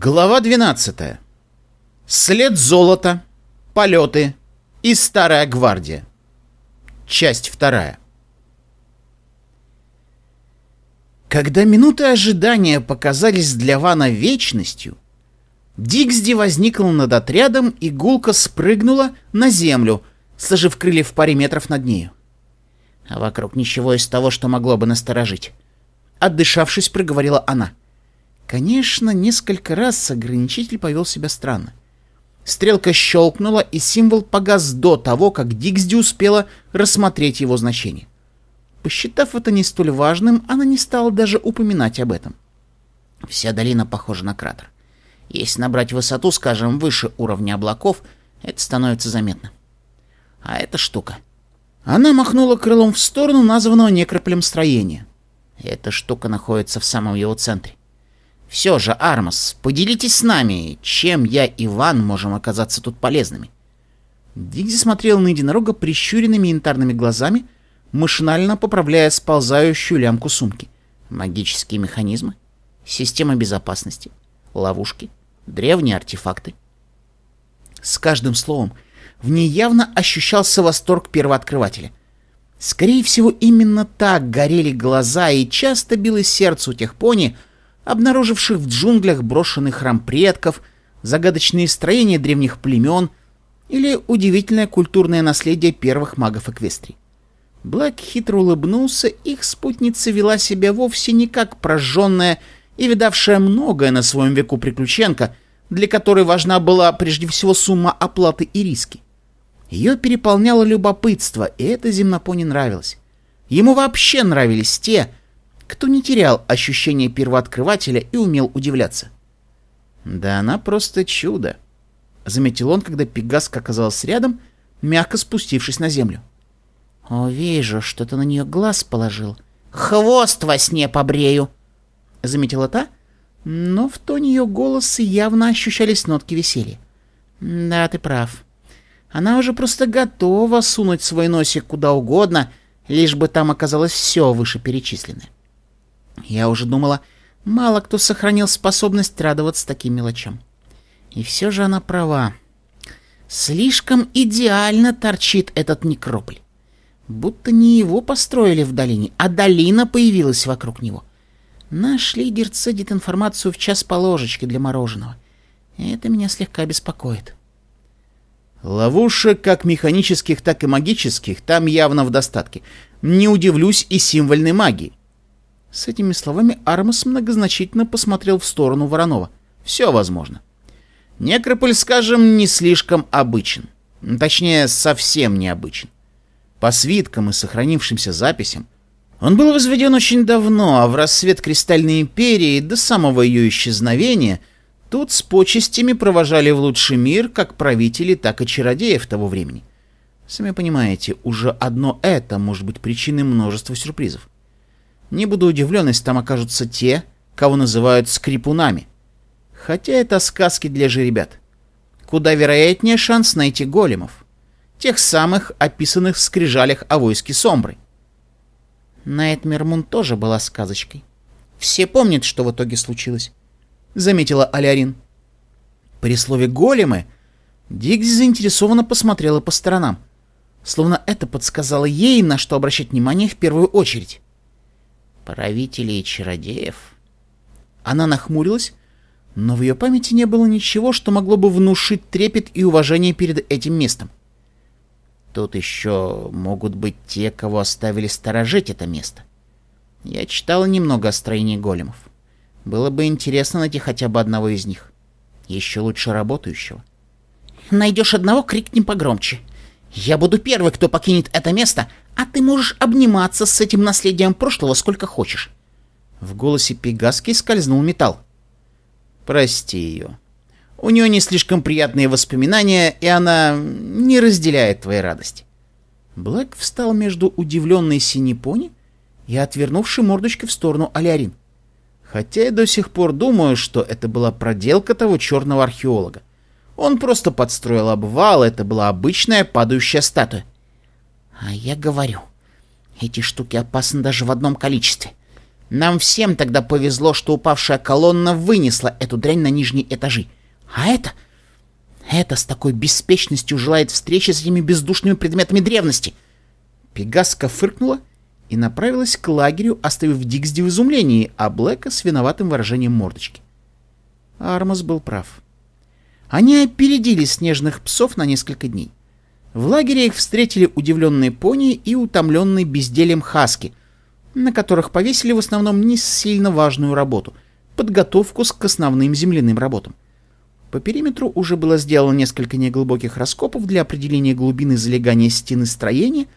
Глава 12. След золота, полеты и старая гвардия. Часть вторая. Когда минуты ожидания показались для Вана вечностью, Диксди возникла над отрядом и гулко спрыгнула на землю, сложив крылья в паре метров над нею. А вокруг ничего из того, что могло бы насторожить. Отдышавшись, проговорила она — Конечно, несколько раз ограничитель повел себя странно. Стрелка щелкнула, и символ погас до того, как Диксди успела рассмотреть его значение. Посчитав это не столь важным, она не стала даже упоминать об этом. Вся долина похожа на кратер. Если набрать высоту, скажем, выше уровня облаков, это становится заметно. А эта штука. Она махнула крылом в сторону названного некрополем строения. Эта штука находится в самом его центре. Все же, Армас, поделитесь с нами, чем я и Ван можем оказаться тут полезными. Дигзи смотрел на единорога прищуренными янтарными глазами, машинально поправляя сползающую лямку сумки. Магические механизмы, система безопасности, ловушки, древние артефакты. С каждым словом в ней явно ощущался восторг первооткрывателя. Скорее всего, именно так горели глаза и часто билось сердце у тех пони, обнаруживших в джунглях брошенный храм предков, загадочные строения древних племен или удивительное культурное наследие первых магов Эквестрии. Блэк хитро улыбнулся, их спутница вела себя вовсе не как прожженная и видавшая многое на своем веку приключенка, для которой важна была прежде всего сумма оплаты и риски. Ее переполняло любопытство, и это земнопоне нравилось. Ему вообще нравились те, кто не терял ощущение первооткрывателя и умел удивляться. «Да она просто чудо», — заметил он, когда Пегаска оказалась рядом, мягко спустившись на землю. «О, вижу, что ты на нее глаз положил. Хвост во сне побрею!» — заметила та, но в тоне ее голоса явно ощущались нотки веселья. «Да, ты прав. Она уже просто готова сунуть свой носик куда угодно, лишь бы там оказалось все вышеперечисленное. Я уже думала, мало кто сохранил способность радоваться таким мелочам. И все же она права. Слишком идеально торчит этот некрополь. Будто не его построили в долине, а долина появилась вокруг него. Наш лидер цедит информацию в час по ложечке для мороженого. Это меня слегка беспокоит. Ловушек как механических, так и магических там явно в достатке. Не удивлюсь и символьной магии. С этими словами Армас многозначительно посмотрел в сторону Воронова. Все возможно. Некрополь, скажем, не слишком обычен. Ну, точнее, совсем необычен. По свиткам и сохранившимся записям, он был возведен очень давно, а в рассвет Кристальной Империи до самого ее исчезновения тут с почестями провожали в лучший мир как правители, так и чародеев того времени. Сами понимаете, уже одно это может быть причиной множества сюрпризов. Не буду удивлен, если там окажутся те, кого называют скрипунами. Хотя это сказки для жеребят. Куда вероятнее шанс найти големов. Тех самых, описанных в скрижалях о войске Сомбры. Найтмермун тоже была сказочкой. Все помнят, что в итоге случилось, — заметила Алярин. При слове «големы» Дигзи заинтересованно посмотрела по сторонам, словно это подсказало ей, на что обращать внимание в первую очередь правителей и чародеев. Она нахмурилась, но в ее памяти не было ничего, что могло бы внушить трепет и уважение перед этим местом. Тут еще могут быть те, кого оставили сторожить это место. Я читал немного о строении големов. Было бы интересно найти хотя бы одного из них. Еще лучше работающего. «Найдешь одного, крикни погромче», я буду первый, кто покинет это место, а ты можешь обниматься с этим наследием прошлого сколько хочешь. В голосе Пегаски скользнул металл. Прости ее. У нее не слишком приятные воспоминания, и она не разделяет твоей радости. Блэк встал между удивленной синей пони и отвернувшей мордочкой в сторону Алярин. Хотя я до сих пор думаю, что это была проделка того черного археолога. Он просто подстроил обвал, это была обычная падающая статуя. А я говорю, эти штуки опасны даже в одном количестве. Нам всем тогда повезло, что упавшая колонна вынесла эту дрянь на нижние этажи. А это... Это с такой беспечностью желает встречи с этими бездушными предметами древности. Пегаска фыркнула и направилась к лагерю, оставив Диксди в изумлении, а Блэка с виноватым выражением мордочки. Армас был прав. Они опередили снежных псов на несколько дней. В лагере их встретили удивленные пони и утомленные бездельем хаски, на которых повесили в основном не сильно важную работу — подготовку к основным земляным работам. По периметру уже было сделано несколько неглубоких раскопов для определения глубины залегания стены строения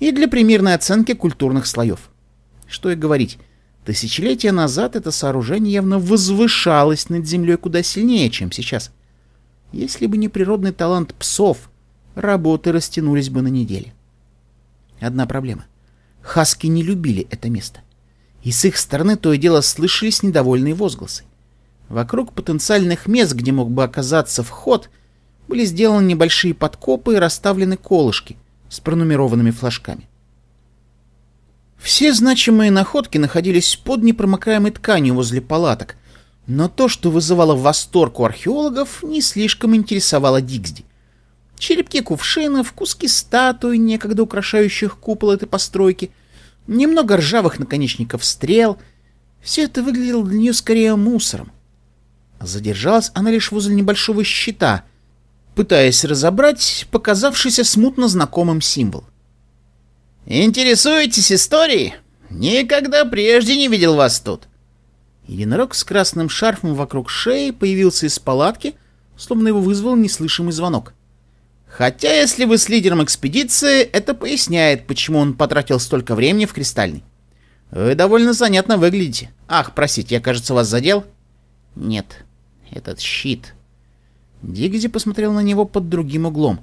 и для примерной оценки культурных слоев. Что и говорить, тысячелетия назад это сооружение явно возвышалось над землей куда сильнее, чем сейчас — если бы не природный талант псов, работы растянулись бы на неделю. Одна проблема. Хаски не любили это место. И с их стороны то и дело слышались недовольные возгласы. Вокруг потенциальных мест, где мог бы оказаться вход, были сделаны небольшие подкопы и расставлены колышки с пронумерованными флажками. Все значимые находки находились под непромокаемой тканью возле палаток, но то, что вызывало восторг у археологов, не слишком интересовало Дигсди. Черепки кувшинов, куски статуи, некогда украшающих купол этой постройки, немного ржавых наконечников стрел — все это выглядело для нее скорее мусором. Задержалась она лишь возле небольшого щита, пытаясь разобрать показавшийся смутно знакомым символ. «Интересуетесь историей? Никогда прежде не видел вас тут. Единорог с красным шарфом вокруг шеи появился из палатки, словно его вызвал неслышимый звонок. Хотя, если вы с лидером экспедиции, это поясняет, почему он потратил столько времени в Кристальной. Вы довольно занятно выглядите. Ах, простите, я, кажется, вас задел? Нет, этот щит. Дигзи посмотрел на него под другим углом.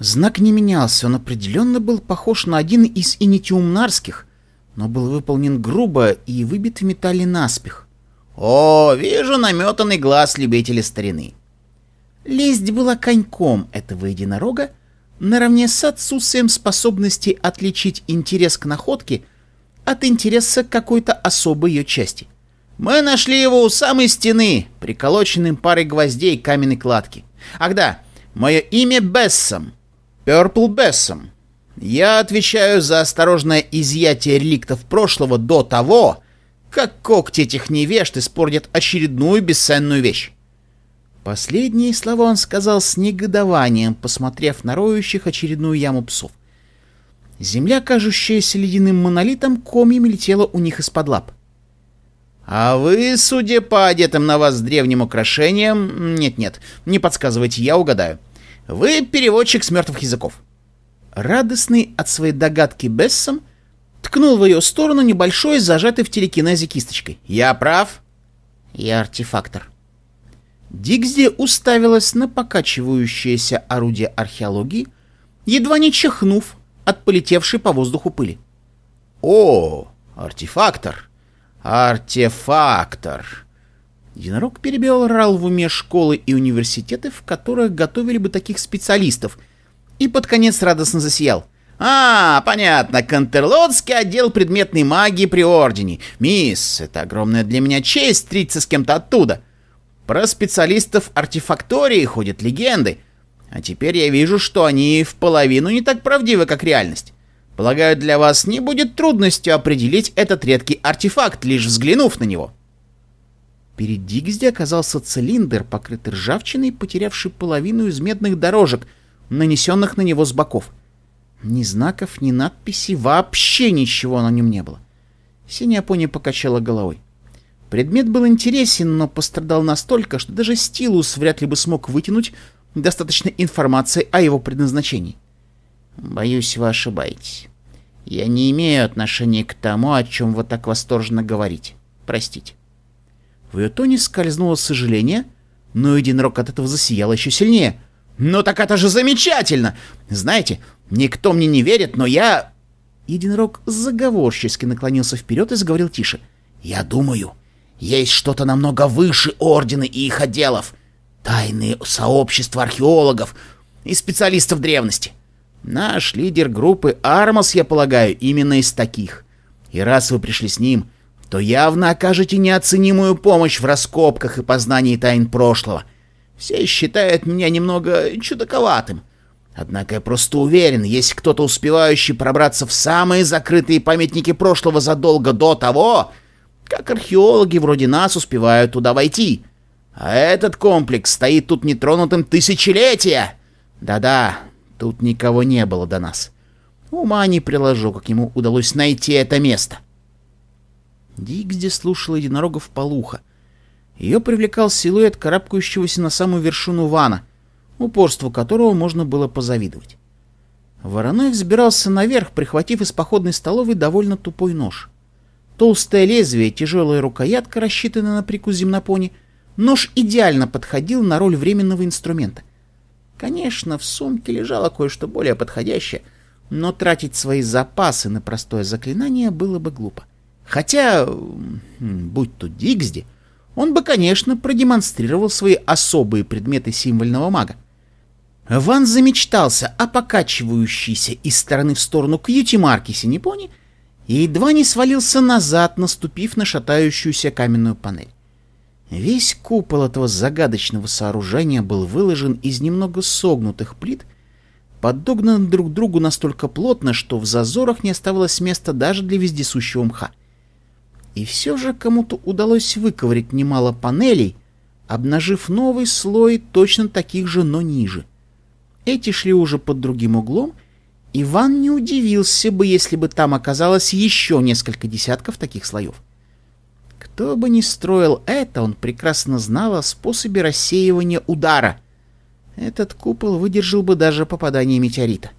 Знак не менялся, он определенно был похож на один из инитиумнарских, но был выполнен грубо и выбит в металле наспех. О, вижу наметанный глаз любителя старины. Лесть была коньком этого единорога, наравне с отсутствием способности отличить интерес к находке от интереса к какой-то особой ее части. Мы нашли его у самой стены, приколоченным парой гвоздей каменной кладки. Ах да, мое имя Бессом, Перпл Бессом. Я отвечаю за осторожное изъятие реликтов прошлого до того, как когти этих невежд испортят очередную бесценную вещь. Последние слова он сказал с негодованием, посмотрев на роющих очередную яму псов. Земля, кажущаяся ледяным монолитом, комьями летела у них из-под лап. «А вы, судя по одетым на вас древним украшениям... Нет-нет, не подсказывайте, я угадаю. Вы переводчик с мертвых языков». Радостный от своей догадки Бессом, ткнул в ее сторону небольшой, зажатый в телекинезе кисточкой. «Я прав?» «Я артефактор». Дигзи уставилась на покачивающееся орудие археологии, едва не чихнув от полетевшей по воздуху пыли. «О, артефактор! Артефактор!» Единорог рал в уме школы и университеты, в которых готовили бы таких специалистов, и под конец радостно засиял. А, понятно, Контерлотский отдел предметной магии при Ордене. Мисс, это огромная для меня честь встретиться с кем-то оттуда. Про специалистов артефактории ходят легенды. А теперь я вижу, что они в половину не так правдивы, как реальность. Полагаю, для вас не будет трудностью определить этот редкий артефакт, лишь взглянув на него. Перед Дигзди оказался цилиндр, покрытый ржавчиной, потерявший половину из медных дорожек, нанесенных на него с боков. — ни знаков, ни надписи, вообще ничего на нем не было. Синяя пони покачала головой. Предмет был интересен, но пострадал настолько, что даже Стилус вряд ли бы смог вытянуть достаточно информации о его предназначении. «Боюсь, вы ошибаетесь. Я не имею отношения к тому, о чем вы так восторженно говорите. Простите». В ее тоне скользнуло сожаление, но единорог от этого засиял еще сильнее — «Ну так это же замечательно! Знаете, никто мне не верит, но я...» Единорог заговорчески наклонился вперед и заговорил тише. «Я думаю, есть что-то намного выше ордена и их отделов. Тайные сообщества археологов и специалистов древности. Наш лидер группы Армос, я полагаю, именно из таких. И раз вы пришли с ним, то явно окажете неоценимую помощь в раскопках и познании тайн прошлого. Все считают меня немного чудаковатым. Однако я просто уверен, есть кто-то, успевающий пробраться в самые закрытые памятники прошлого задолго до того, как археологи вроде нас успевают туда войти. А этот комплекс стоит тут нетронутым тысячелетия. Да-да, тут никого не было до нас. Ума не приложу, как ему удалось найти это место. Дигди слушал единорогов полуха. Ее привлекал силуэт карабкающегося на самую вершину вана, упорство которого можно было позавидовать. Вороной взбирался наверх, прихватив из походной столовой довольно тупой нож. Толстое лезвие, тяжелая рукоятка, рассчитанная на прикус земнопони, нож идеально подходил на роль временного инструмента. Конечно, в сумке лежало кое-что более подходящее, но тратить свои запасы на простое заклинание было бы глупо. Хотя, будь то Дигсди, он бы, конечно, продемонстрировал свои особые предметы символьного мага. Ван замечтался о покачивающейся из стороны в сторону кьюти-марки Синепони и едва не свалился назад, наступив на шатающуюся каменную панель. Весь купол этого загадочного сооружения был выложен из немного согнутых плит, подогнан друг к другу настолько плотно, что в зазорах не оставалось места даже для вездесущего мха — и все же кому-то удалось выковырять немало панелей, обнажив новый слой точно таких же, но ниже. Эти шли уже под другим углом, Иван не удивился бы, если бы там оказалось еще несколько десятков таких слоев. Кто бы ни строил это, он прекрасно знал о способе рассеивания удара. Этот купол выдержал бы даже попадание метеорита.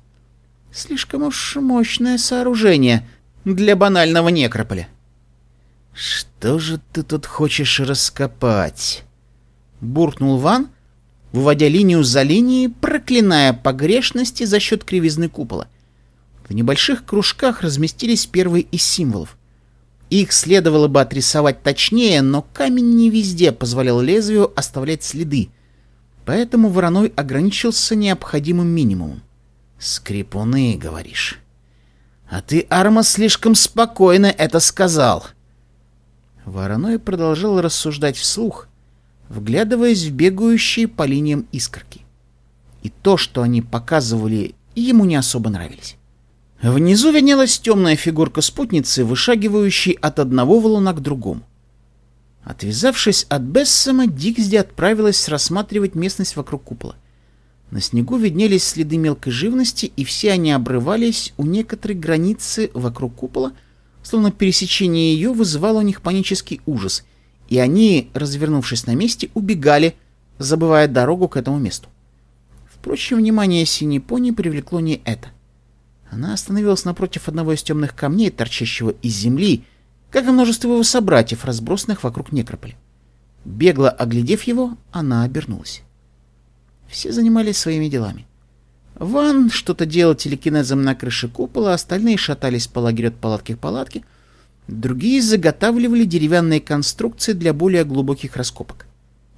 Слишком уж мощное сооружение для банального некрополя. «Что же ты тут хочешь раскопать?» Буркнул Ван, выводя линию за линией, проклиная погрешности за счет кривизны купола. В небольших кружках разместились первые из символов. Их следовало бы отрисовать точнее, но камень не везде позволял лезвию оставлять следы, поэтому вороной ограничился необходимым минимумом. «Скрипуны, говоришь?» «А ты, Арма, слишком спокойно это сказал!» Вороной продолжал рассуждать вслух, вглядываясь в бегающие по линиям искорки. И то, что они показывали, ему не особо нравились. Внизу винялась темная фигурка спутницы, вышагивающей от одного валуна к другому. Отвязавшись от Бессома, Диксди отправилась рассматривать местность вокруг купола. На снегу виднелись следы мелкой живности, и все они обрывались у некоторой границы вокруг купола — словно пересечение ее вызывало у них панический ужас, и они, развернувшись на месте, убегали, забывая дорогу к этому месту. Впрочем, внимание синей пони привлекло не это. Она остановилась напротив одного из темных камней, торчащего из земли, как и множество его собратьев, разбросанных вокруг некрополя. Бегло оглядев его, она обернулась. Все занимались своими делами. Ван что-то делал телекинезом на крыше купола, остальные шатались по лагерю от палатки к палатке. Другие заготавливали деревянные конструкции для более глубоких раскопок.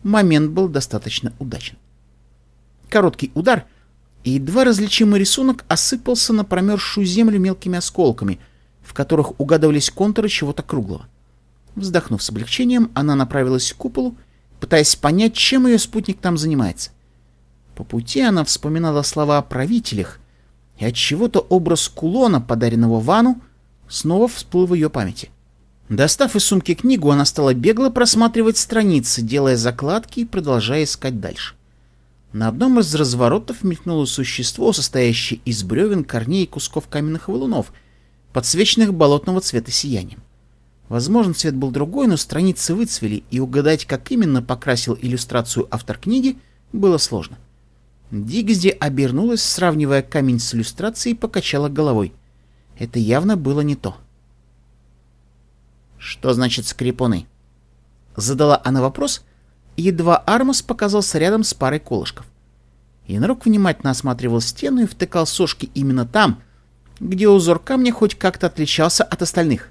Момент был достаточно удачен. Короткий удар, и едва различимый рисунок осыпался на промерзшую землю мелкими осколками, в которых угадывались контуры чего-то круглого. Вздохнув с облегчением, она направилась к куполу, пытаясь понять, чем ее спутник там занимается — по пути она вспоминала слова о правителях, и от чего то образ кулона, подаренного Вану, снова всплыл в ее памяти. Достав из сумки книгу, она стала бегло просматривать страницы, делая закладки и продолжая искать дальше. На одном из разворотов мелькнуло существо, состоящее из бревен, корней и кусков каменных валунов, подсвеченных болотного цвета сиянием. Возможно, цвет был другой, но страницы выцвели, и угадать, как именно покрасил иллюстрацию автор книги, было сложно. Дигзи обернулась, сравнивая камень с иллюстрацией, и покачала головой. Это явно было не то. «Что значит скрипуны?» Задала она вопрос, едва Армус показался рядом с парой колышков. Енрук внимательно осматривал стену и втыкал сошки именно там, где узор камня хоть как-то отличался от остальных.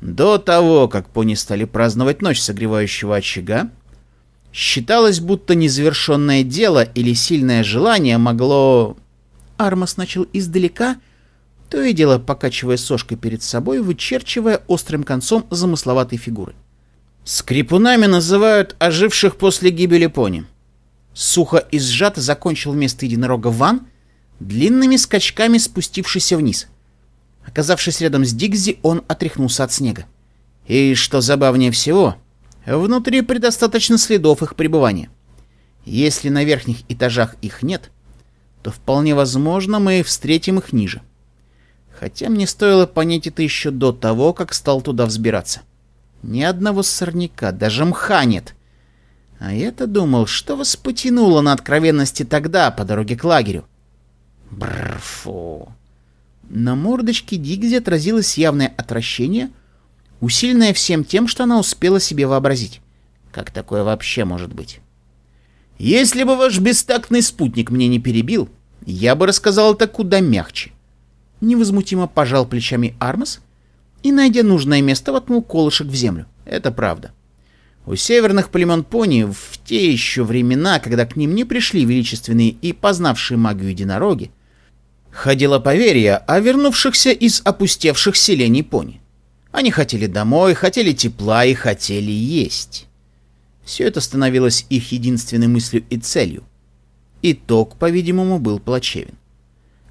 До того, как пони стали праздновать ночь согревающего очага, Считалось, будто незавершенное дело или сильное желание могло... Армос начал издалека, то и дело покачивая сошкой перед собой, вычерчивая острым концом замысловатые фигуры. «Скрипунами называют оживших после гибели пони». Сухо и сжато закончил вместо единорога Ван, длинными скачками спустившийся вниз. Оказавшись рядом с Дигзи, он отряхнулся от снега. И, что забавнее всего, Внутри предостаточно следов их пребывания. Если на верхних этажах их нет, то вполне возможно мы встретим их ниже. Хотя мне стоило понять это еще до того, как стал туда взбираться. Ни одного сорняка, даже мха нет. А я-то думал, что вас потянуло на откровенности тогда по дороге к лагерю. Бррфу. На мордочке Дигзи отразилось явное отвращение — усиленная всем тем, что она успела себе вообразить. Как такое вообще может быть? Если бы ваш бестактный спутник мне не перебил, я бы рассказал это куда мягче. Невозмутимо пожал плечами Армас и, найдя нужное место, воткнул колышек в землю. Это правда. У северных племен пони в те еще времена, когда к ним не пришли величественные и познавшие магию единороги, ходило поверье о вернувшихся из опустевших селений пони. Они хотели домой, хотели тепла и хотели есть. Все это становилось их единственной мыслью и целью. Итог, по-видимому, был плачевен.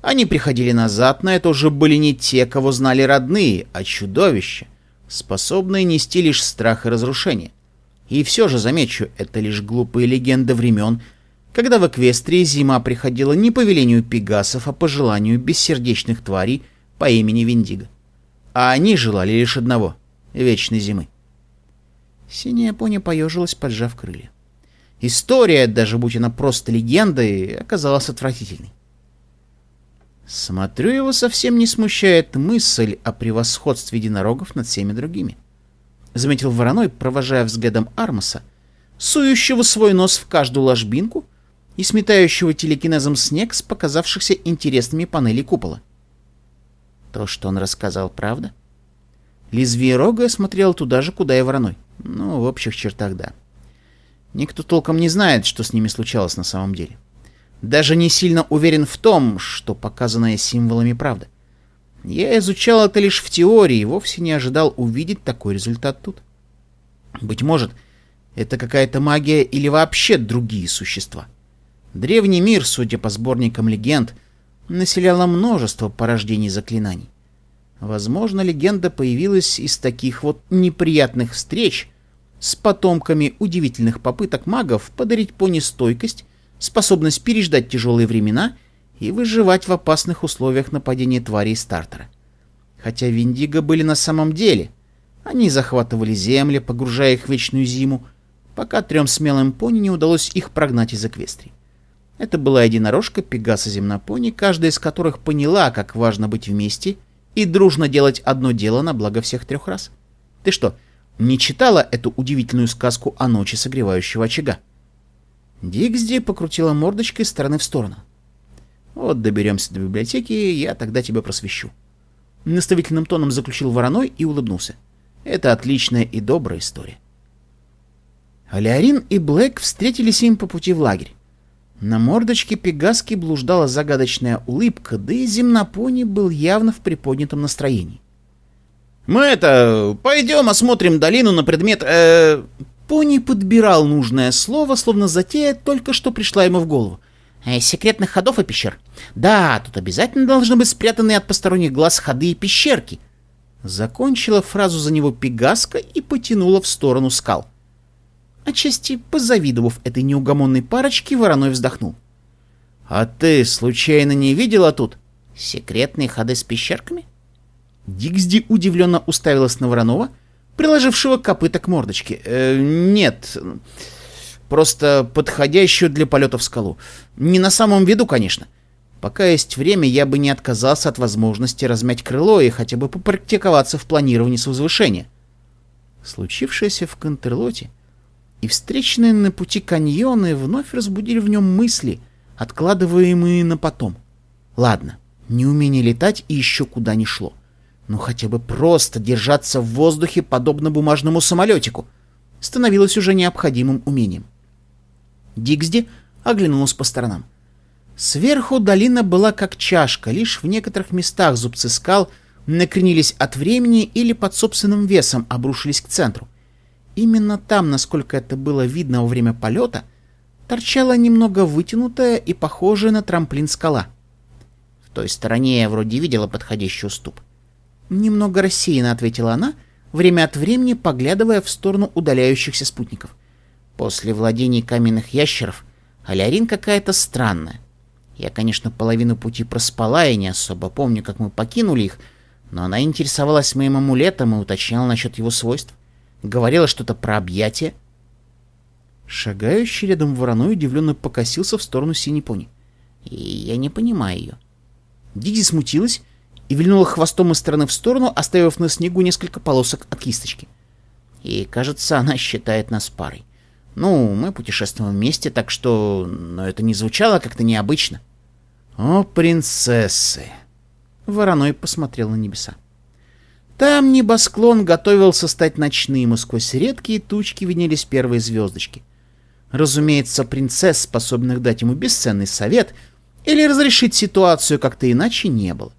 Они приходили назад, но это уже были не те, кого знали родные, а чудовища, способные нести лишь страх и разрушение. И все же, замечу, это лишь глупые легенды времен, когда в Эквестрии зима приходила не по велению пегасов, а по желанию бессердечных тварей по имени Виндиго. А они желали лишь одного — вечной зимы. Синяя пони поежилась, поджав крылья. История, даже будь она просто легендой, оказалась отвратительной. Смотрю, его совсем не смущает мысль о превосходстве единорогов над всеми другими. Заметил вороной, провожая взглядом Армаса, сующего свой нос в каждую ложбинку и сметающего телекинезом снег с показавшихся интересными панелей купола. — то, что он рассказал, правда? Лезвие рога смотрел туда же, куда и вороной. Ну, в общих чертах, да. Никто толком не знает, что с ними случалось на самом деле. Даже не сильно уверен в том, что показанное символами правда. Я изучал это лишь в теории и вовсе не ожидал увидеть такой результат тут. Быть может, это какая-то магия или вообще другие существа. Древний мир, судя по сборникам легенд, — населяло множество порождений заклинаний. Возможно, легенда появилась из таких вот неприятных встреч с потомками удивительных попыток магов подарить пони стойкость, способность переждать тяжелые времена и выживать в опасных условиях нападения тварей стартера. Хотя Виндиго были на самом деле. Они захватывали земли, погружая их в вечную зиму, пока трем смелым пони не удалось их прогнать из Эквестрии. Это была единорожка, пегаса земнопони, каждая из которых поняла, как важно быть вместе и дружно делать одно дело на благо всех трех раз. Ты что, не читала эту удивительную сказку о ночи согревающего очага? Диксди покрутила мордочкой стороны в сторону. «Вот доберемся до библиотеки, я тогда тебя просвещу». Наставительным тоном заключил вороной и улыбнулся. «Это отличная и добрая история». Алиарин и Блэк встретились им по пути в лагерь. На мордочке Пегаски блуждала загадочная улыбка, да и земнопони был явно в приподнятом настроении. «Мы это... пойдем осмотрим долину на предмет... Э... Пони подбирал нужное слово, словно затея только что пришла ему в голову. Э, «Секретных ходов и пещер. Да, тут обязательно должны быть спрятаны от посторонних глаз ходы и пещерки». Закончила фразу за него Пегаска и потянула в сторону скал. Отчасти позавидовав этой неугомонной парочке, Вороной вздохнул. «А ты случайно не видела тут секретные ходы с пещерками?» Диксди удивленно уставилась на Воронова, приложившего копыта к мордочке. «Э, «Нет, просто подходящую для полета в скалу. Не на самом виду, конечно. Пока есть время, я бы не отказался от возможности размять крыло и хотя бы попрактиковаться в планировании с возвышения». Случившееся в Кантерлоте? и встречные на пути каньоны вновь разбудили в нем мысли, откладываемые на потом. Ладно, не умение летать и еще куда не шло. Но хотя бы просто держаться в воздухе, подобно бумажному самолетику, становилось уже необходимым умением. Диксди оглянулась по сторонам. Сверху долина была как чашка, лишь в некоторых местах зубцы скал накренились от времени или под собственным весом обрушились к центру. Именно там, насколько это было видно во время полета, торчала немного вытянутая и похожая на трамплин скала. В той стороне я вроде видела подходящий уступ. Немного рассеянно ответила она, время от времени поглядывая в сторону удаляющихся спутников. После владений каменных ящеров Алярин какая-то странная. Я, конечно, половину пути проспала и не особо помню, как мы покинули их, но она интересовалась моим амулетом и уточняла насчет его свойств. Говорила что-то про объятия. Шагающий рядом вороной удивленно покосился в сторону синей пони. И я не понимаю ее. Диди смутилась и вильнула хвостом из стороны в сторону, оставив на снегу несколько полосок от кисточки. И, кажется, она считает нас парой. Ну, мы путешествуем вместе, так что... Но это не звучало как-то необычно. О, принцессы! Вороной посмотрел на небеса. Там небосклон готовился стать ночным, и сквозь редкие тучки винились первые звездочки. Разумеется, принцесс, способных дать ему бесценный совет или разрешить ситуацию как-то иначе, не было.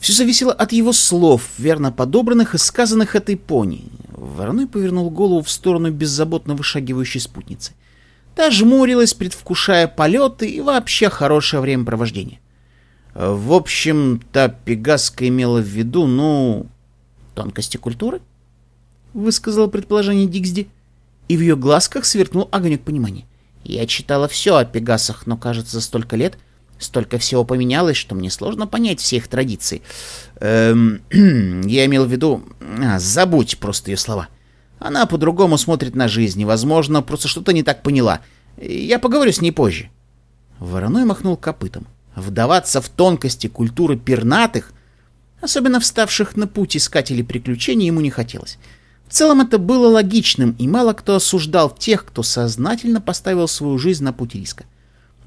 Все зависело от его слов, верно подобранных и сказанных этой пони. Вороной повернул голову в сторону беззаботно вышагивающей спутницы. Та жмурилась, предвкушая полеты и вообще хорошее времяпровождение. В общем-то, Пегаска имела в виду, ну, тонкости культуры, высказала предположение Диксди, и в ее глазках сверкнул огонек понимания. Я читала все о пегасах, но, кажется, за столько лет столько всего поменялось, что мне сложно понять все их традиции. Эм, я имел в виду... А, забудь просто ее слова. Она по-другому смотрит на жизнь, и, возможно, просто что-то не так поняла. Я поговорю с ней позже. Вороной махнул копытом. Вдаваться в тонкости культуры пернатых Особенно вставших на путь искателей приключений ему не хотелось. В целом это было логичным, и мало кто осуждал тех, кто сознательно поставил свою жизнь на путь риска.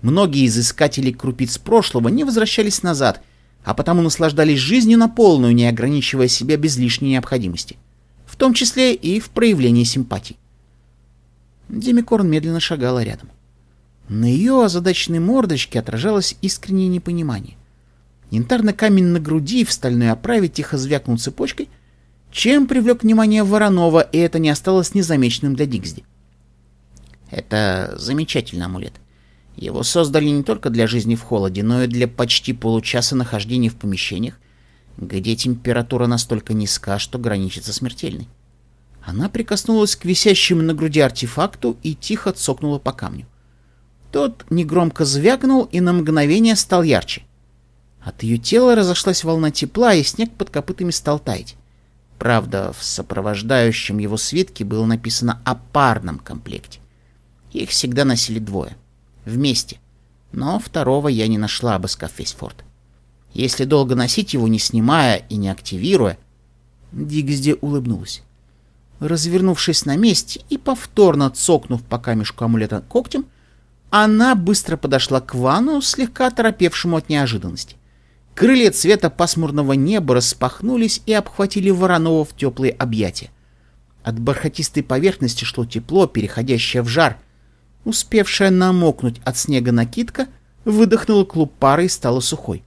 Многие из искателей крупиц прошлого не возвращались назад, а потому наслаждались жизнью на полную, не ограничивая себя без лишней необходимости. В том числе и в проявлении симпатий. Демикорн медленно шагала рядом. На ее озадаченной мордочке отражалось искреннее непонимание. Янтарный камень на груди в стальной оправе тихо звякнул цепочкой, чем привлек внимание Воронова, и это не осталось незамеченным для Дигсди. Это замечательный амулет. Его создали не только для жизни в холоде, но и для почти получаса нахождения в помещениях, где температура настолько низка, что граничит со смертельной. Она прикоснулась к висящему на груди артефакту и тихо цокнула по камню. Тот негромко звякнул и на мгновение стал ярче — от ее тела разошлась волна тепла, и снег под копытами стал таять. Правда, в сопровождающем его свитке было написано о парном комплекте. Их всегда носили двое. Вместе. Но второго я не нашла, обыскав весь форт. Если долго носить его, не снимая и не активируя... Дигзди улыбнулась. Развернувшись на месте и повторно цокнув по камешку амулета когтем, она быстро подошла к Вану, слегка торопевшему от неожиданности. Крылья цвета пасмурного неба распахнулись и обхватили Воронова в теплые объятия. От бархатистой поверхности шло тепло, переходящее в жар. Успевшая намокнуть от снега накидка выдохнула клуб пары и стала сухой.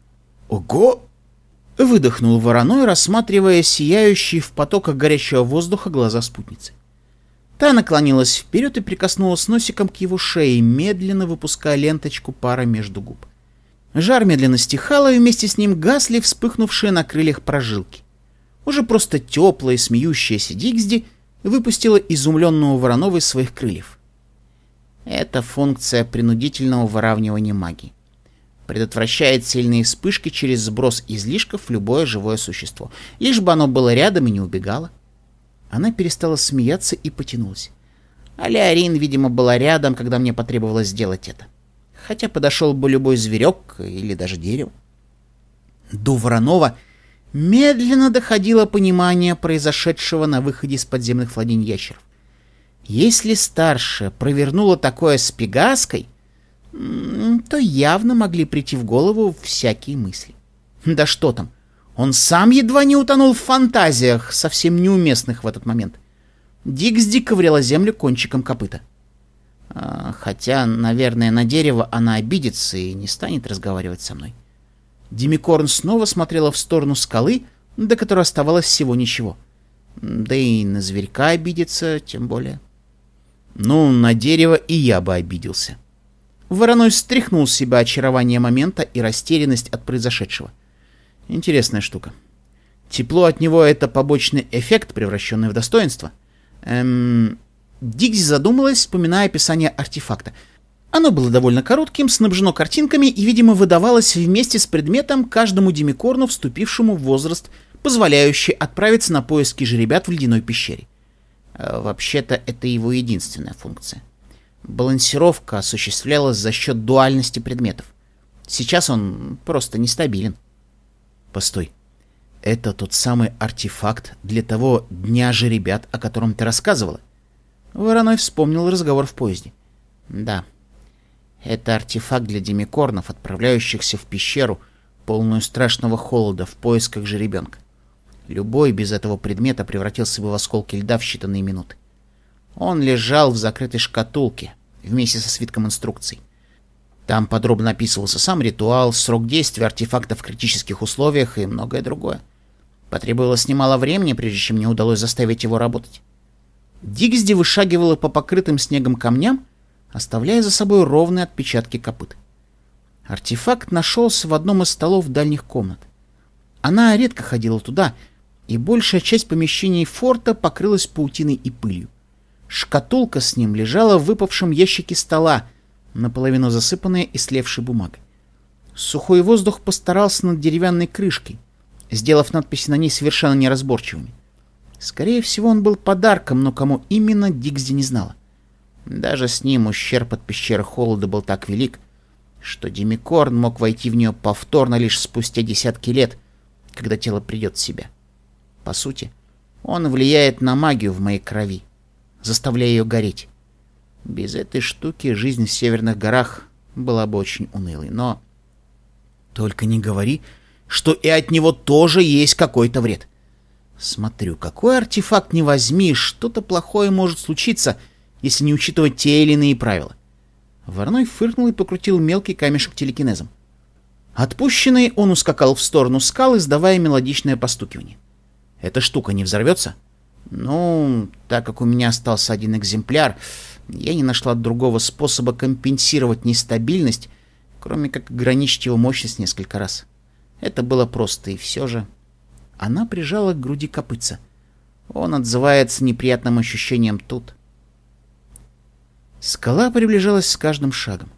«Ого!» — выдохнул вороной, рассматривая сияющие в потоках горящего воздуха глаза спутницы. Та наклонилась вперед и прикоснулась носиком к его шее, медленно выпуская ленточку пара между губ. Жар медленно стихал, и а вместе с ним гасли вспыхнувшие на крыльях прожилки. Уже просто теплая, смеющаяся Дигсди выпустила изумленного Воронова из своих крыльев. Это функция принудительного выравнивания магии. Предотвращает сильные вспышки через сброс излишков в любое живое существо, лишь бы оно было рядом и не убегало. Она перестала смеяться и потянулась. Алиарин, видимо, была рядом, когда мне потребовалось сделать это хотя подошел бы любой зверек или даже дерево. До Воронова медленно доходило понимание произошедшего на выходе из подземных владений ящеров. Если старшая провернула такое с Пегаской, то явно могли прийти в голову всякие мысли. Да что там, он сам едва не утонул в фантазиях, совсем неуместных в этот момент. Дик дико землю кончиком копыта. — а, хотя, наверное, на дерево она обидится и не станет разговаривать со мной. Демикорн снова смотрела в сторону скалы, до которой оставалось всего ничего. Да и на зверька обидится, тем более. Ну, на дерево и я бы обиделся. Вороной встряхнул с себя очарование момента и растерянность от произошедшего. Интересная штука. Тепло от него — это побочный эффект, превращенный в достоинство. Эм, Дигзи задумалась, вспоминая описание артефакта. Оно было довольно коротким, снабжено картинками и, видимо, выдавалось вместе с предметом каждому демикорну, вступившему в возраст, позволяющий отправиться на поиски жеребят в ледяной пещере. А, вообще-то это его единственная функция. Балансировка осуществлялась за счет дуальности предметов. Сейчас он просто нестабилен. Постой. Это тот самый артефакт для того дня жеребят, о котором ты рассказывала. Вороной вспомнил разговор в поезде. «Да, это артефакт для демикорнов, отправляющихся в пещеру, полную страшного холода, в поисках жеребенка. Любой без этого предмета превратился бы в осколки льда в считанные минуты. Он лежал в закрытой шкатулке вместе со свитком инструкций. Там подробно описывался сам ритуал, срок действия артефакта в критических условиях и многое другое. Потребовалось немало времени, прежде чем мне удалось заставить его работать. Дигсди вышагивала по покрытым снегом камням, оставляя за собой ровные отпечатки копыт. Артефакт нашелся в одном из столов дальних комнат. Она редко ходила туда, и большая часть помещений форта покрылась паутиной и пылью. Шкатулка с ним лежала в выпавшем ящике стола, наполовину засыпанная и слевшей бумагой. Сухой воздух постарался над деревянной крышкой, сделав надписи на ней совершенно неразборчивыми. Скорее всего, он был подарком, но кому именно, Дигзи не знала. Даже с ним ущерб от пещеры холода был так велик, что Демикорн мог войти в нее повторно лишь спустя десятки лет, когда тело придет в себя. По сути, он влияет на магию в моей крови, заставляя ее гореть. Без этой штуки жизнь в северных горах была бы очень унылой, но... Только не говори, что и от него тоже есть какой-то вред. — Смотрю, какой артефакт не возьми, что-то плохое может случиться, если не учитывать те или иные правила. Ворной фыркнул и покрутил мелкий камешек телекинезом. Отпущенный, он ускакал в сторону скалы, издавая мелодичное постукивание. «Эта штука не взорвется?» «Ну, так как у меня остался один экземпляр, я не нашла другого способа компенсировать нестабильность, кроме как ограничить его мощность несколько раз. Это было просто, и все же...» Она прижала к груди копытца. Он отзывается неприятным ощущением тут. Скала приближалась с каждым шагом.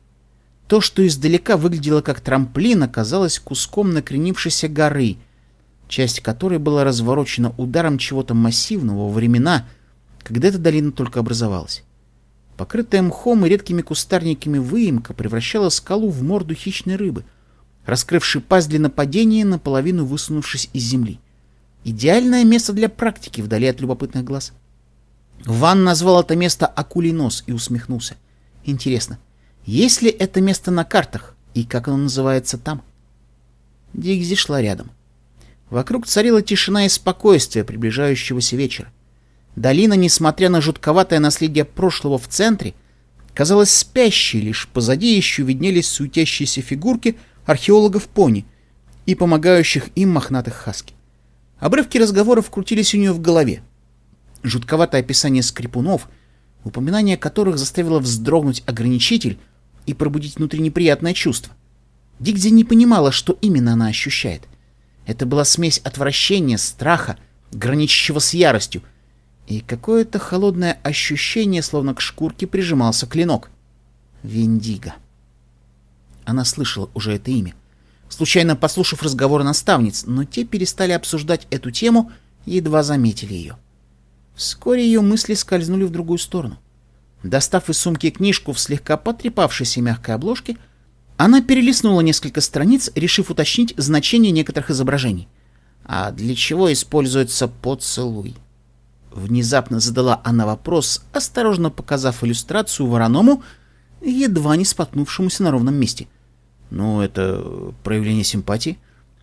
То, что издалека выглядело как трамплин, оказалось куском накренившейся горы, часть которой была разворочена ударом чего-то массивного во времена, когда эта долина только образовалась. Покрытая мхом и редкими кустарниками выемка превращала скалу в морду хищной рыбы, раскрывшей пасть для нападения, наполовину высунувшись из земли. Идеальное место для практики вдали от любопытных глаз. Ван назвал это место нос и усмехнулся. Интересно, есть ли это место на картах и как оно называется там? Дигзи шла рядом. Вокруг царила тишина и спокойствие приближающегося вечера. Долина, несмотря на жутковатое наследие прошлого в центре, казалась спящей, лишь позади еще виднелись суетящиеся фигурки археологов пони и помогающих им мохнатых хаски. Обрывки разговоров крутились у нее в голове. Жутковатое описание скрипунов, упоминание которых заставило вздрогнуть ограничитель и пробудить внутри неприятное чувство. Дигди не понимала, что именно она ощущает. Это была смесь отвращения, страха, граничащего с яростью, и какое-то холодное ощущение, словно к шкурке прижимался клинок. Вендиго. Она слышала уже это имя случайно послушав разговор наставниц, но те перестали обсуждать эту тему и едва заметили ее. Вскоре ее мысли скользнули в другую сторону. Достав из сумки книжку в слегка потрепавшейся мягкой обложке, она перелистнула несколько страниц, решив уточнить значение некоторых изображений. А для чего используется поцелуй? Внезапно задала она вопрос, осторожно показав иллюстрацию вороному, едва не споткнувшемуся на ровном месте — ну, это проявление симпатии.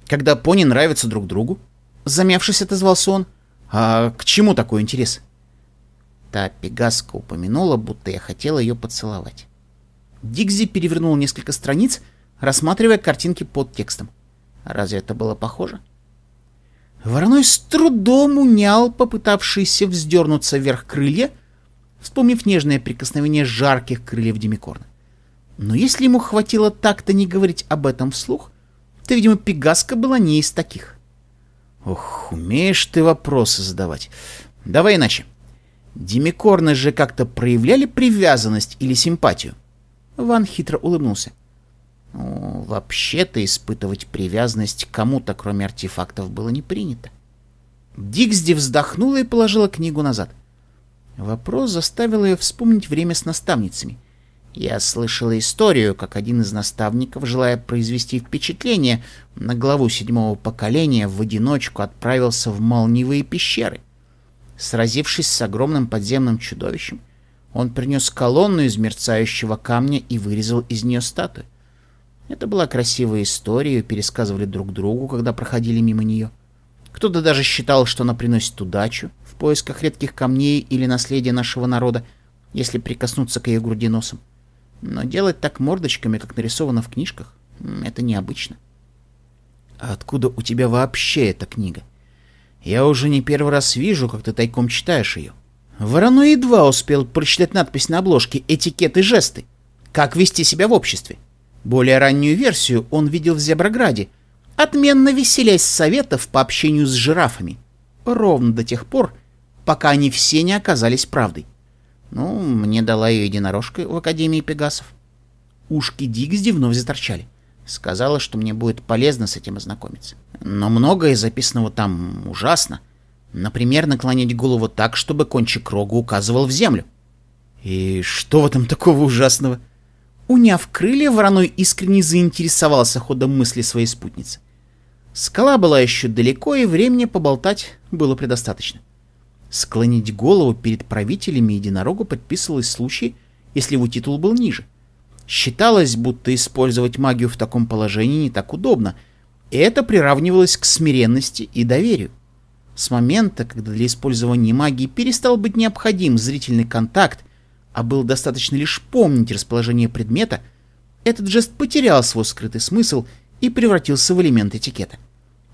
Когда пони нравятся друг другу. Замявшись, отозвался он. А к чему такой интерес? Та пегаска упомянула, будто я хотел ее поцеловать. Дигзи перевернул несколько страниц, рассматривая картинки под текстом. Разве это было похоже? Вороной с трудом унял попытавшийся вздернуться вверх крылья, вспомнив нежное прикосновение жарких крыльев Демикорна. Но если ему хватило так-то не говорить об этом вслух, то, видимо, Пегаска была не из таких. Ох, умеешь ты вопросы задавать. Давай иначе. Демикорны же как-то проявляли привязанность или симпатию? Ван хитро улыбнулся. Ну, вообще-то испытывать привязанность кому-то, кроме артефактов, было не принято. Диксди вздохнула и положила книгу назад. Вопрос заставил ее вспомнить время с наставницами. Я слышала историю, как один из наставников, желая произвести впечатление, на главу седьмого поколения в одиночку отправился в молниевые пещеры. Сразившись с огромным подземным чудовищем, он принес колонну из мерцающего камня и вырезал из нее статую. Это была красивая история, пересказывали друг другу, когда проходили мимо нее. Кто-то даже считал, что она приносит удачу в поисках редких камней или наследия нашего народа, если прикоснуться к ее груди носом но делать так мордочками, как нарисовано в книжках, это необычно. А откуда у тебя вообще эта книга? Я уже не первый раз вижу, как ты тайком читаешь ее. Ворону едва успел прочитать надпись на обложке «Этикет и жесты. Как вести себя в обществе». Более раннюю версию он видел в Зеброграде, отменно веселясь с советов по общению с жирафами. Ровно до тех пор, пока они все не оказались правдой. Ну, мне дала ее единорожка в Академии Пегасов. Ушки Дигсди вновь заторчали. Сказала, что мне будет полезно с этим ознакомиться. Но многое записанного там ужасно. Например, наклонить голову так, чтобы кончик рога указывал в землю. И что в этом такого ужасного? Уняв крылья, вороной искренне заинтересовался ходом мысли своей спутницы. Скала была еще далеко, и времени поболтать было предостаточно. Склонить голову перед правителями единорогу предписывалось в случае, если его титул был ниже. Считалось, будто использовать магию в таком положении не так удобно, и это приравнивалось к смиренности и доверию. С момента, когда для использования магии перестал быть необходим зрительный контакт, а было достаточно лишь помнить расположение предмета, этот жест потерял свой скрытый смысл и превратился в элемент этикета.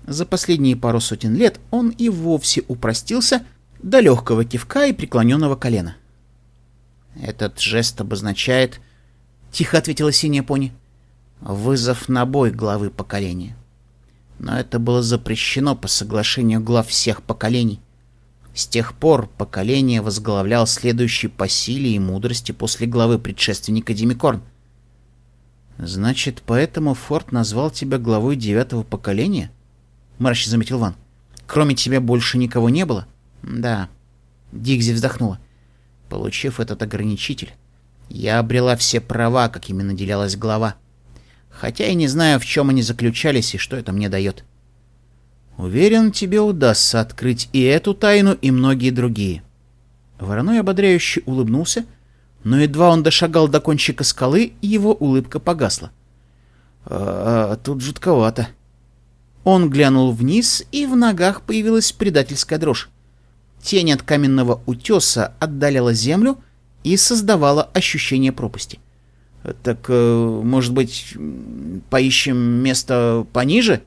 За последние пару сотен лет он и вовсе упростился до легкого кивка и преклоненного колена. «Этот жест обозначает...» — тихо ответила синяя пони. «Вызов на бой главы поколения. Но это было запрещено по соглашению глав всех поколений. С тех пор поколение возглавлял следующий по силе и мудрости после главы предшественника Демикорн. «Значит, поэтому Форд назвал тебя главой девятого поколения?» — мрачно заметил Ван. «Кроме тебя больше никого не было?» Да. Дигзи вздохнула. Получив этот ограничитель, я обрела все права, какими наделялась глава. Хотя и не знаю, в чем они заключались и что это мне дает. Уверен, тебе удастся открыть и эту тайну, и многие другие. Вороной ободряюще улыбнулся, но едва он дошагал до кончика скалы, его улыбка погасла. А, -а, тут жутковато. Он глянул вниз, и в ногах появилась предательская дрожь. Тень от каменного утеса отдалила землю и создавала ощущение пропасти. «Так, э, может быть, поищем место пониже?»